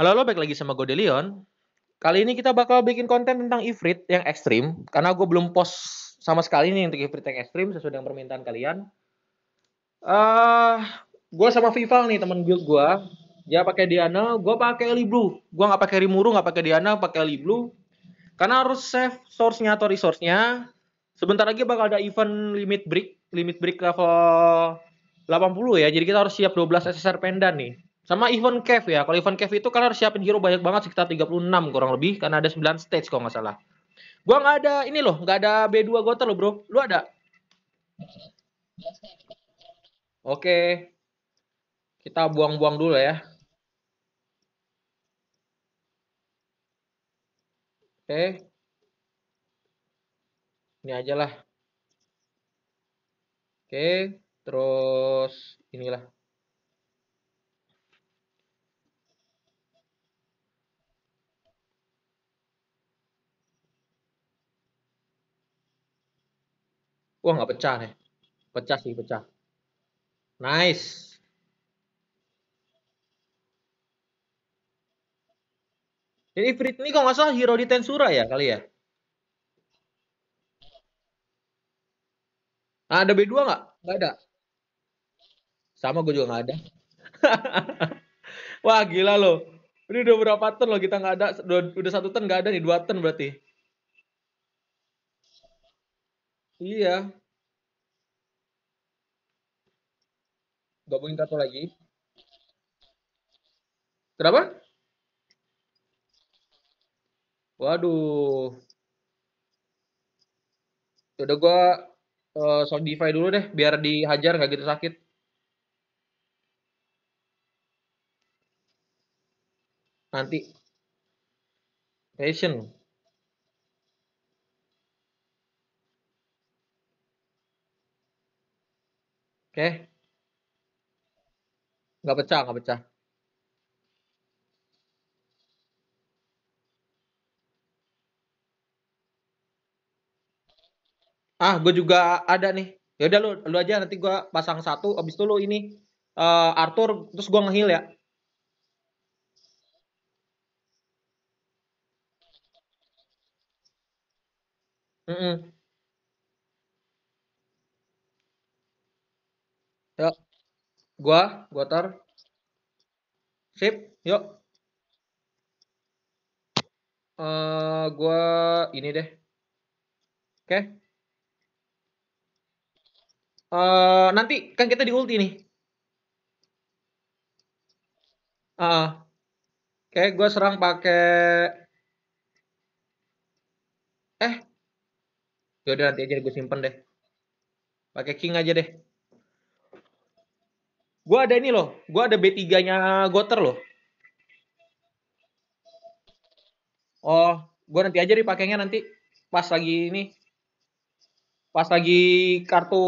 Halo, lo balik lagi sama gue Delion. Kali ini kita bakal bikin konten tentang Ifrit yang ekstrim. Karena gue belum post sama sekali nih untuk Ifrit yang ekstrim sesuai dengan permintaan kalian. Uh, gue sama Vival nih temen guild gue. Dia pakai Diana, gue pakai Eli Blue. Gue nggak pakai Rimuru, nggak pakai Diana, pakai Eli Blue. Karena harus save source-nya atau resource-nya. Sebentar lagi bakal ada event limit break, limit break level 80 ya. Jadi kita harus siap 12 SSR Pendan nih sama event Kev ya. Kalau event Kev itu kan harus siapin hero banyak banget sekitar 36 kurang lebih karena ada 9 stage kalau nggak salah. Gua nggak ada ini loh, nggak ada B2 Gota loh, Bro. Lu ada? Oke. Kita buang-buang dulu ya. Oke. Ini aja lah. Oke, terus inilah. Wah nggak pecah nih. Pecah sih pecah. Nice. Jadi Ifrit ini kok nggak salah hero di Tensura ya kali ya. Nah, ada B2 nggak? Nggak ada. Sama gue juga nggak ada. Wah gila loh. Ini udah berapa turn loh kita nggak ada. Udah, udah satu turn nggak ada nih. Dua turn berarti. Iya. Gabungin satu lagi. Kenapa? Waduh. Ya udah gua uh, eh, Solidify dulu deh biar dihajar nggak gitu sakit. Nanti. patient. Oke. Gak pecah, gak pecah. Ah, gue juga ada nih. Ya udah lu lu aja nanti gue pasang satu, abis itu lu ini uh, Arthur terus gue ngehil ya. Mm -mm. Yuk. Gua, gua tar. Sip, yuk. Uh, eh, gua ini deh. Oke. Okay. Uh, eh, nanti kan kita di ulti nih. Ah. Uh, Oke, okay, gua serang pakai Eh. Yaudah nanti aja gue simpen deh. Pakai king aja deh. Gue ada ini loh, gue ada B3-nya Goter loh. Oh, gue nanti aja dipakainya nanti pas lagi ini. Pas lagi kartu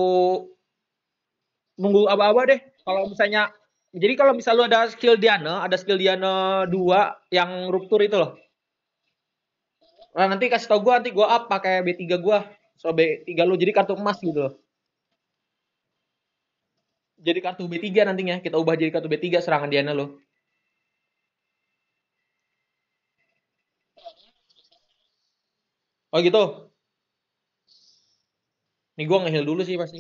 nunggu apa-apa deh. Kalau misalnya jadi kalau misal lu ada skill Diana, ada skill Diana 2 yang ruptur itu loh. Nah, nanti kasih tau gue, nanti gue up pakai B3 gue. So B3 lu jadi kartu emas gitu loh jadi kartu B3 nantinya. Kita ubah jadi kartu B3 serangan Diana lo. Oh gitu? Nih gue ngehil dulu sih pasti.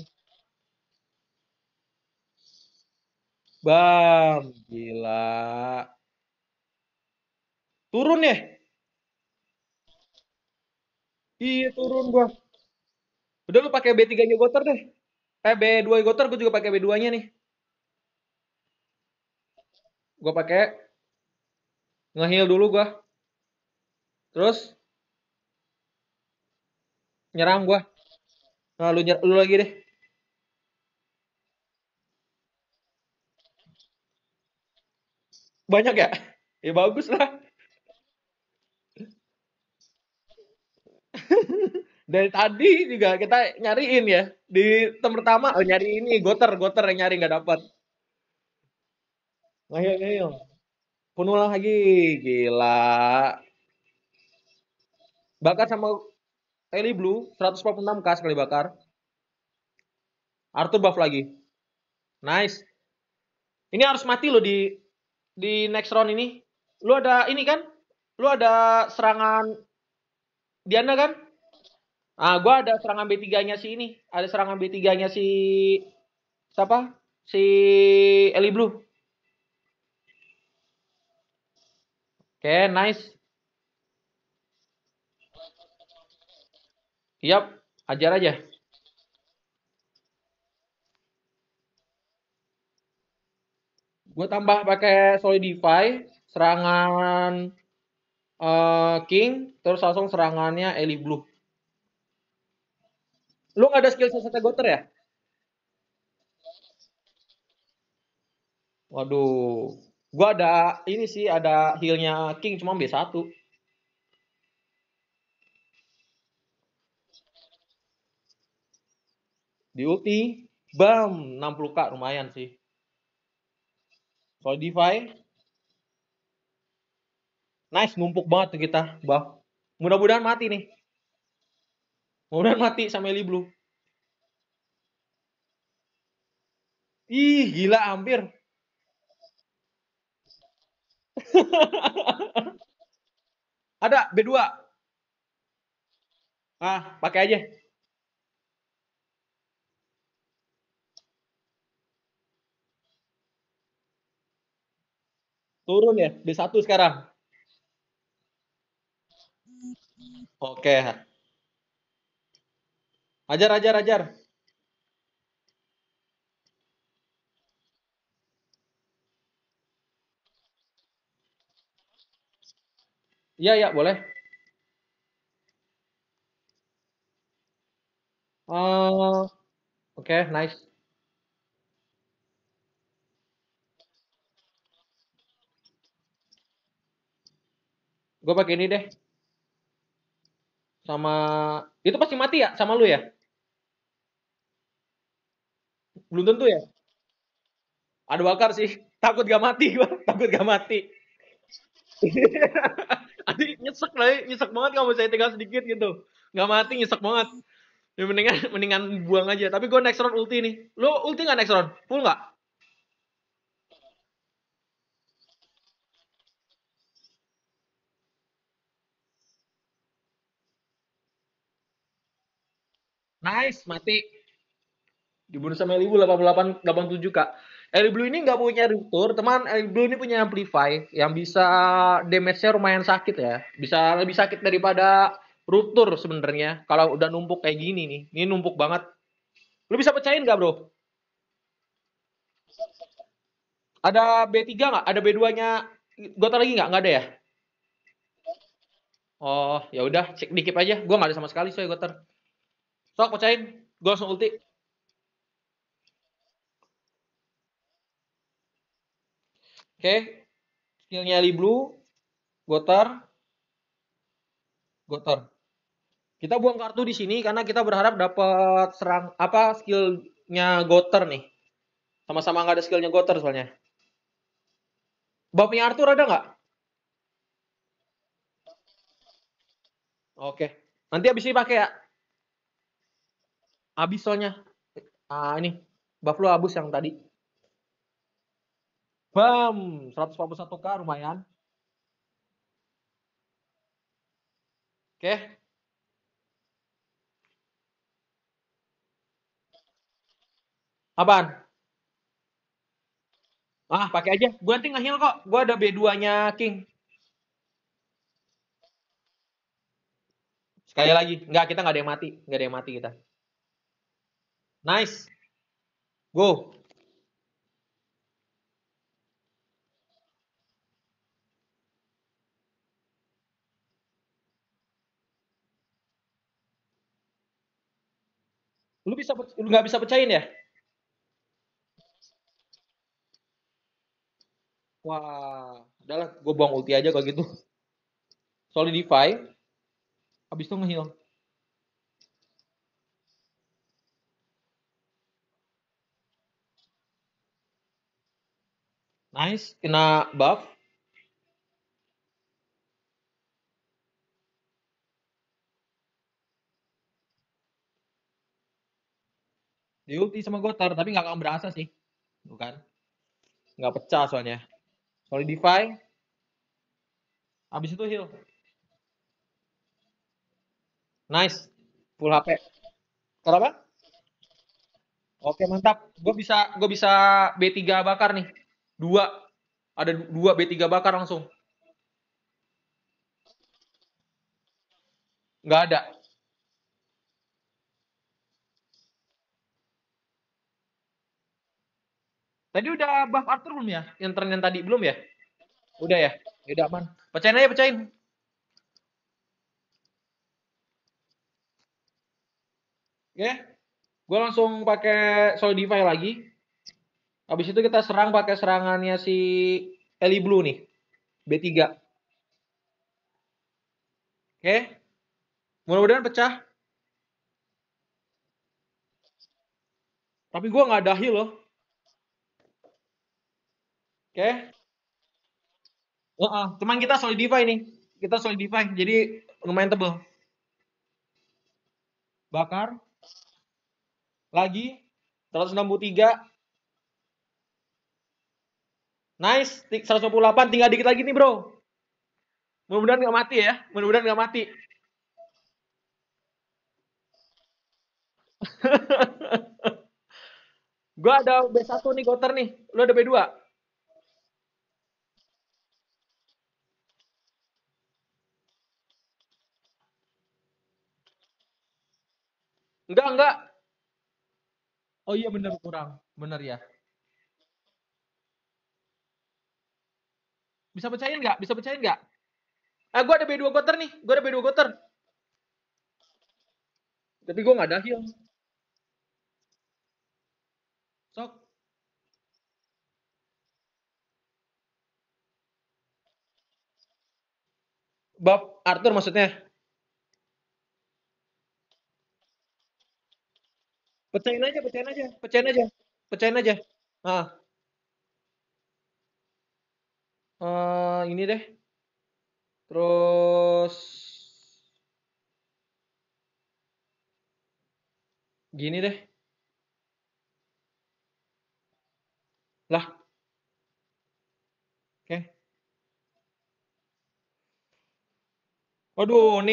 Bam, gila. Turun ya? Iya turun gua. Udah lu pakai B3-nya Goter deh eh B2 Igotor gue juga pakai B2-nya nih. Gue pakai ngehil dulu gue. Terus nyerang gue. Nah, lu, nyer lu lagi deh. Banyak ya? Ya bagus lah. dari tadi juga kita nyariin ya di tem pertama oh nyari ini goter goter yang nyari nggak dapat ayo ayo penuh lagi gila bakar sama Eli Blue 146 kas kali bakar Arthur buff lagi nice ini harus mati lo di di next round ini lu ada ini kan lu ada serangan Diana kan Ah, gua ada serangan B3-nya si ini. Ada serangan B3-nya si siapa? Si Eli Blue. Oke, okay, nice. Yap, ajar aja. Gue tambah pakai Solidify, serangan uh, King, terus langsung serangannya Eli Blue. Lu gak ada skill sesetnya Goter ya? Waduh. Gua ada ini sih ada healnya King cuma B1. Di ulti, bam, 60k lumayan sih. Solidify. Nice, numpuk banget tuh kita, bah. Mudah-mudahan mati nih. Moran mati sama Eli Blue. Ih, gila hampir. Ada B2. Ah, pakai aja. Turun ya, B1 sekarang. Oke. Okay. Ajar, ajar, ajar. Iya, ya boleh. Uh, Oke, okay, nice. Gue pakai ini deh. Sama itu pasti mati ya sama lu ya? Belum tentu ya. Ada bakar sih. Takut gak mati gua Takut gak mati. Adi nyesek lah, ya. nyesek banget kalau saya tinggal sedikit gitu. Gak mati nyesek banget. Ya, mendingan mendingan buang aja. Tapi gue next round ulti nih. Lo ulti gak next round? Full gak. Nice, mati dibunuh sama Blue 88 87 kak Eli Blue ini nggak punya ruptur, teman Eli Blue ini punya amplify yang bisa damage-nya lumayan sakit ya. Bisa lebih sakit daripada ruptur sebenarnya. Kalau udah numpuk kayak gini nih, ini numpuk banget. Lu bisa pecahin nggak bro? Ada B3 nggak? Ada B2-nya? Gota lagi nggak? Nggak ada ya? Oh, ya udah cek dikit aja. Gua nggak ada sama sekali soalnya Gotar. Sok pecahin. Gua langsung ulti. Oke. Skillnya Li Blue. Gotar. Gotar. Kita buang kartu di sini karena kita berharap dapat serang apa skillnya Gotar nih. Sama-sama nggak ada skillnya Gotar soalnya. Bapaknya Arthur ada nggak? Oke. Nanti abis ini pakai ya. Abis soalnya. Ah ini. lo Abus yang tadi. Bam, 141k lumayan. Oke. Apaan? Ah, pakai aja. Gue nanti ngehil kok. Gue ada B2-nya King. Sekali lagi. Enggak, kita nggak ada yang mati. Nggak ada yang mati kita. Nice. Go. Lu bisa lu nggak bisa pecahin ya? Wah, adalah gue buang ulti aja kalau gitu. Solidify. Habis itu ngehil Nice, kena buff. di ulti sama Gotar tapi nggak akan berasa sih bukan nggak pecah soalnya solidify abis itu heal nice full HP kalau apa oke mantap gue bisa gue bisa B3 bakar nih dua ada dua B3 bakar langsung nggak ada Tadi udah buff Arthur belum ya? Yang tren yang tadi belum ya? Udah ya? Ya udah aman. Pecahin aja, pecahin. Oke. Okay. Gue langsung pakai solidify lagi. Habis itu kita serang pakai serangannya si Eli Blue nih. B3. Oke. Okay. Mudah-mudahan pecah. Tapi gue gak ada heal loh. Oke. Okay. Uh -uh. Cuman kita solidify nih. Kita solidify. Jadi lumayan tebel. Bakar. Lagi. 163. Nice. 128. Tinggal dikit lagi nih bro. Mudah-mudahan gak mati ya. Mudah-mudahan gak mati. gua ada B1 nih, Goter nih. Lu ada B2? Enggak, enggak. Oh iya bener kurang. Bener ya. Bisa pecahin enggak? Bisa pecahin enggak? Ah, eh, gue ada B2 goter nih. Gue ada B2 goter. Tapi gue nggak ada heal. Iya. Sok. Bob Arthur maksudnya? Pecahin aja, pecahin aja, pecahin aja, pecahin aja. Ah, Uh, ini deh. Terus gini deh. Lah. Oke. Waduh, ini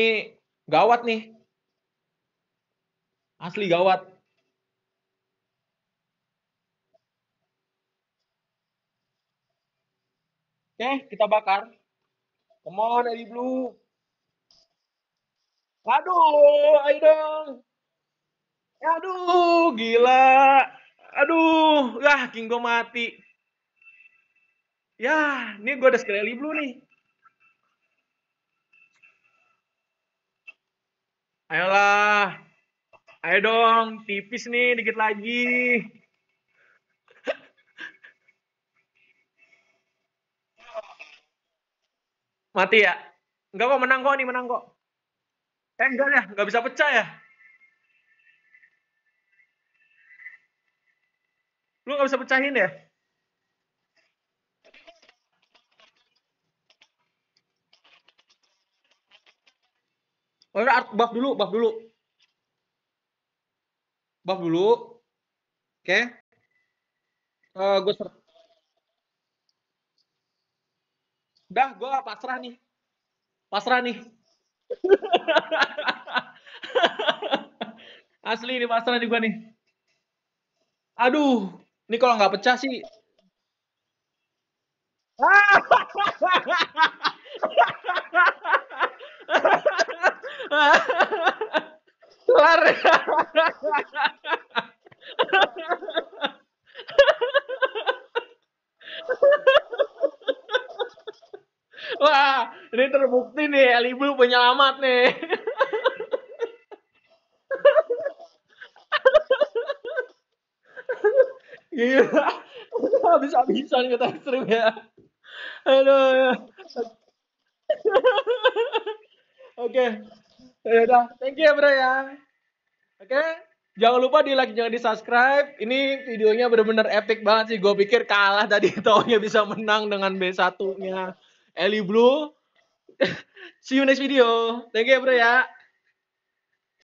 gawat nih. Asli gawat. Oke, kita bakar. Come on, Eddie Blue. Aduh, ayo dong. Eh, aduh, gila. Aduh, lah, king gue mati. Ya, ini gue ada sekali Blue nih. Ayolah. Ayo dong, tipis nih, dikit lagi. Mati ya? Enggak kok, menang kok nih, menang kok. Eh, enggak ya, enggak bisa pecah ya. Lu enggak bisa pecahin ya? Oh, buff dulu, buff dulu. Buff dulu. Oke. Okay. Uh, gue udah gue pasrah nih pasrah nih asli ini pasrah nih gue nih aduh ini kalau nggak pecah sih kelar Wah, ini terbukti nih, Elibu penyelamat nih. Gila, habis-habisan kita stream ya. Aduh. Ya. Oke. Okay. Ya udah, thank you ya, Bro ya. Oke. Okay. Jangan lupa di like, jangan di subscribe. Ini videonya bener-bener epic banget sih. Gue pikir kalah tadi, taunya bisa menang dengan B1-nya. Eli Blue. See you next video. Thank you bro ya.